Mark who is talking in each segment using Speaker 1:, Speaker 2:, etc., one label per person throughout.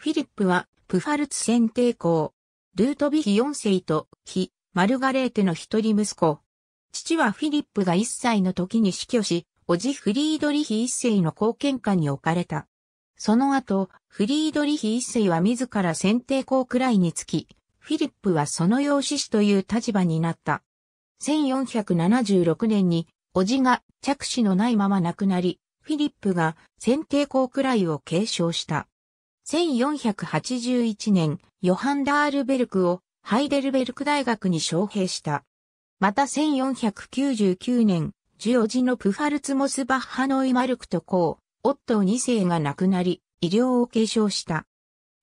Speaker 1: フィリップは、プファルツ選帝公。ルートビヒ4世と、ヒ、マルガレーテの一人息子。父はフィリップが1歳の時に死去し、おじフリードリヒ1世の後見下に置かれた。その後、フリードリヒ1世は自ら選帝公くらいにつき、フィリップはその養子子という立場になった。1476年に、おじが着手のないまま亡くなり、フィリップが選帝公くらいを継承した。1481年、ヨハン・ダールベルクをハイデルベルク大学に招聘した。また1499年、ジオジのプファルツモスバッハノイ・マルクと公、オット2世が亡くなり、医療を継承した。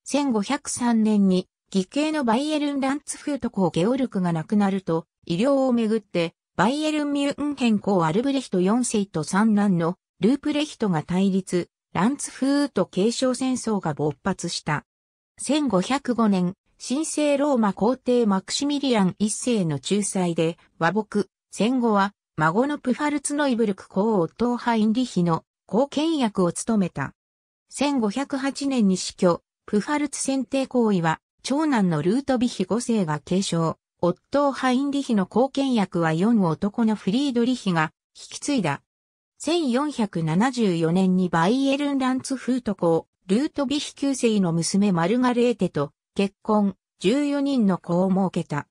Speaker 1: 1503年に、義兄のバイエルン・ランツフート公ゲオルクが亡くなると、医療をめぐって、バイエルン・ミュンヘン公アルブレヒト4世と三男のループレヒトが対立、ランツフーと継承戦争が勃発した。1505年、神聖ローマ皇帝マクシミリアン一世の仲裁で和睦、戦後は孫のプファルツノイブルク皇夫ッハインリヒの後見役を務めた。1508年に死去、プファルツ選定行為は長男のルートビヒ5世が継承、夫ハインリヒの後見役は4男のフリードリヒが引き継いだ。1474年にバイエルンランツフート公、ルートビヒ9世の娘マルガレーテと結婚、14人の子を設けた。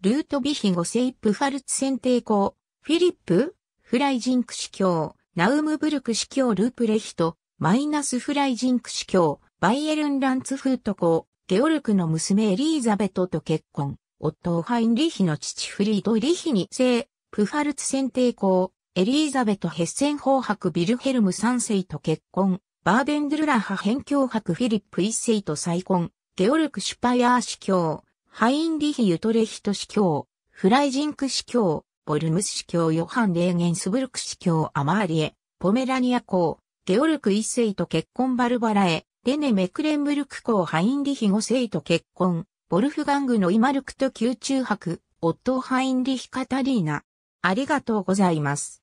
Speaker 1: ルートビヒ5世プファルツ選定公、フィリップ、フライジンク司教、ナウムブルク司教ループレヒト、マイナスフライジンク司教、バイエルンランツフート公、ゲオルクの娘エリーザベトと結婚、夫ハインリヒの父フリードリヒに世、プファルツ選定公、エリーザベト・ヘッセン法伯ビルヘルム3世と結婚、バーベンドゥルラハ辺境伯フィリップ1世と再婚、ゲオルク・シュパヤー司教、ハインリヒ・ユトレヒト司教、フライジンク司教、ボルムス司教ヨハン・レーゲンスブルク司教アマーリエ、ポメラニア公、ゲオルク1世と結婚バルバラエ、レネ・メクレンブルク公ハインリヒ5世と結婚、ボルフガングのイマルクと宮中博、オットハインリヒ・カタリーナ。ありがとうございます。